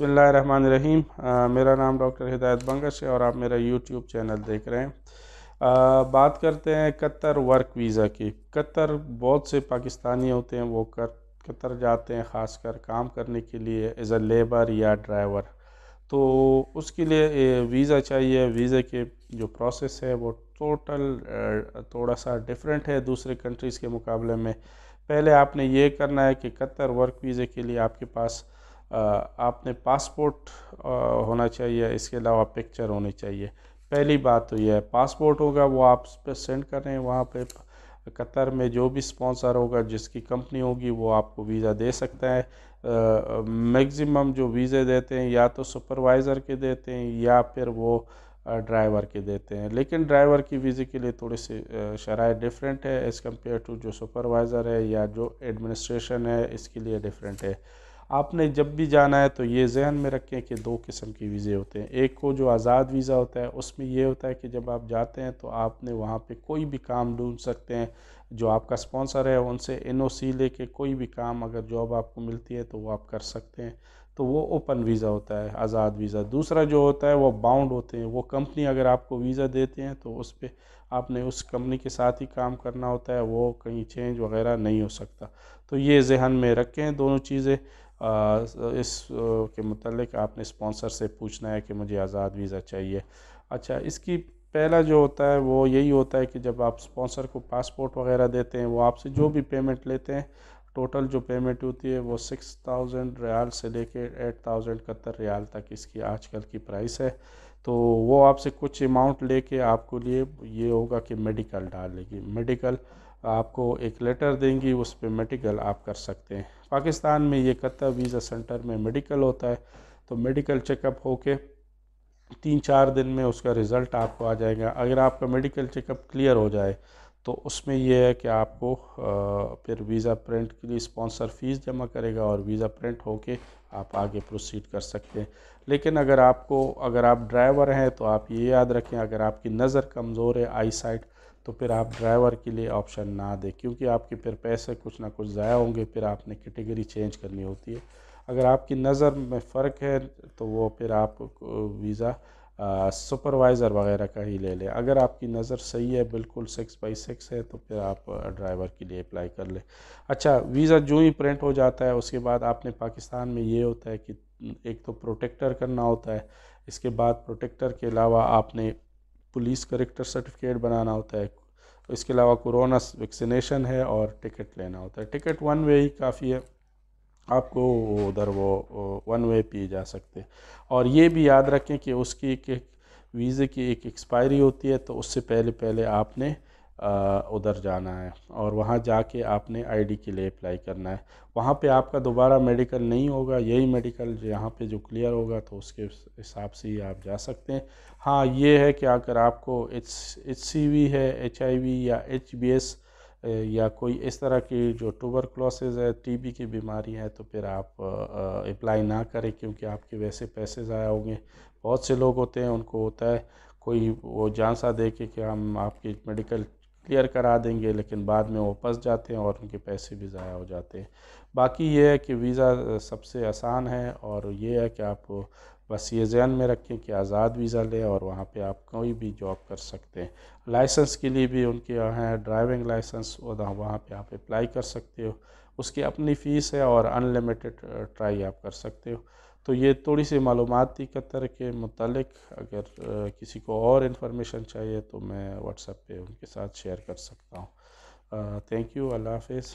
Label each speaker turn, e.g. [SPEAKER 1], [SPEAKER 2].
[SPEAKER 1] रहीम मेरा नाम डॉक्टर हिदायत बंगश है और आप मेरा यूट्यूब चैनल देख रहे हैं आ, बात करते हैं कतर वर्क वीज़ा की कतर बहुत से पाकिस्तानी होते हैं वो कर कतर जाते हैं ख़ास कर काम करने के लिए एज अ लेबर या ड्राइवर तो उसके लिए वीज़ा चाहिए वीज़े के जो प्रोसेस है वो टोटल थोड़ा सा डिफरेंट है दूसरे कंट्रीज़ के मुकाबले में पहले आपने ये करना है कि कतर वर्क वीज़े के लिए आपके पास आपने पासपोर्ट होना चाहिए इसके अलावा पिक्चर होनी चाहिए पहली बात तो यह है पासपोर्ट होगा वो आप पे सेंड कर रहे हैं वहाँ पे कतर में जो भी स्पॉन्सर होगा जिसकी कंपनी होगी वो आपको वीज़ा दे सकता है मैक्सिमम जो वीज़े देते हैं या तो सुपरवाइज़र के देते हैं या फिर वो ड्राइवर के देते हैं लेकिन ड्राइवर की वीज़े के लिए थोड़ी सी शराय डिफरेंट है एज़ कम्पेयर टू जो सुपरवाइज़र है या जो एडमिनिस्ट्रेशन है इसके लिए डिफरेंट है आपने जब भी जाना है तो ये जहन में रखें कि दो किस्म के वीज़े होते हैं एक को जो आज़ाद वीज़ा होता है उसमें ये होता है कि जब आप जाते हैं तो आपने वहाँ पे कोई भी काम ढूंढ सकते हैं जो आपका स्पॉन्सर है उनसे एनओसी लेके कोई भी काम अगर जॉब आपको मिलती है तो वो आप कर सकते हैं तो वो ओपन वीज़ा होता है आज़ाद वीज़ा दूसरा जो होता है वो बाउंड होते हैं वो कंपनी अगर आपको वीज़ा देते हैं तो उस पर आपने उस कंपनी के साथ ही काम करना होता है वो कहीं चेंज वगैरह नहीं हो सकता तो ये जहन में रखें दोनों चीज़ें इस के मतलब आपने स्पॉन्सर से पूछना है कि मुझे आज़ाद वीज़ा चाहिए अच्छा इसकी पहला जो होता है वो यही होता है कि जब आप स्पॉन्सर को पासपोर्ट वगैरह देते हैं वो आपसे जो भी पेमेंट लेते हैं टोटल जो पेमेंट होती है वो सिक्स थाउजेंड रियाल से लेके एट थाउजेंड इकहत्तर रियाल तक इसकी आजकल की प्राइस है तो वो आपसे कुछ अमाउंट लेके आपको लिए ये होगा कि मेडिकल डाल लेगी मेडिकल आपको एक लेटर देंगी उस पर मेडिकल आप कर सकते हैं पाकिस्तान में ये कत्ता वीज़ा सेंटर में मेडिकल होता है तो मेडिकल चेकअप होके तीन चार दिन में उसका रिज़ल्ट आपको आ जाएगा अगर आपका मेडिकल चेकअप क्लियर हो जाए तो उसमें यह है कि आपको फिर वीज़ा प्रिंट के लिए स्पॉन्सर फ़ीस जमा करेगा और वीज़ा प्रिंट होके आप आगे प्रोसीड कर सकते हैं लेकिन अगर आपको अगर आप ड्राइवर हैं तो आप ये याद रखें अगर आपकी नज़र कमज़ोर है आई साइट तो फिर आप ड्राइवर के लिए ऑप्शन ना दें क्योंकि आपके फिर पैसे कुछ ना कुछ ज़ाया होंगे फिर आपने कैटेगरी चेंज करनी होती है अगर आपकी नज़र में फ़र्क है तो वो फिर आप वीज़ा सुपरवाइज़र वगैरह का ही ले लें अगर आपकी नज़र सही है बिल्कुल सिक्स बाई सिक्स है तो फिर आप ड्राइवर के लिए अप्लाई कर लें अच्छा वीज़ा जो ही प्रिंट हो जाता है उसके बाद आपने पाकिस्तान में ये होता है कि एक तो प्रोटेक्टर करना होता है इसके बाद प्रोटेक्टर के अलावा आपने पुलिस करेक्टर सर्टिफिकेट बनाना होता है इसके अलावा कोरोना वैक्सीनेशन है और टिकट लेना होता है टिकट वन वे ही काफ़ी है आपको उधर वो वन वे पिए जा सकते और ये भी याद रखें कि उसकी एक वीज़े की एक एक्सपायरी होती है तो उससे पहले पहले आपने उधर जाना है और वहाँ जाके आपने आईडी के लिए अप्लाई करना है वहाँ पे आपका दोबारा मेडिकल नहीं होगा यही मेडिकल यहाँ पे जो क्लियर होगा तो उसके हिसाब से ही आप जा सकते हैं हाँ ये है कि अगर आपको एच एच है एच या एच या कोई इस तरह की जो टूबर क्लॉसेज है टीबी की बीमारी है तो फिर आप अप्लाई ना करें क्योंकि आपके वैसे पैसे ज़ाया होंगे बहुत से लोग होते हैं उनको होता है कोई वो जानसा दे के कि हम आपकी मेडिकल क्लियर करा देंगे लेकिन बाद में वो फंस जाते हैं और उनके पैसे भी ज़ाया हो जाते हैं बाकी ये है कि वीज़ा सबसे आसान है और ये है कि आप बस ये जहन में रखें कि आज़ाद वीज़ा लें और वहाँ पे आप कोई भी जॉब कर सकते हैं लाइसेंस के लिए भी उनके यहाँ हैं ड्राइविंग लाइसेंस वहाँ पे आप अप्लाई कर सकते हो उसकी अपनी फ़ीस है और अनलिमिटेड ट्राई आप कर सकते हो तो ये थोड़ी सी मालूम थी कतर के मतलब अगर किसी को और इन्फॉर्मेशन चाहिए तो मैं व्हाट्सएप पर उनके साथ शेयर कर सकता हूँ थैंक यू अल्लाह हाफिज़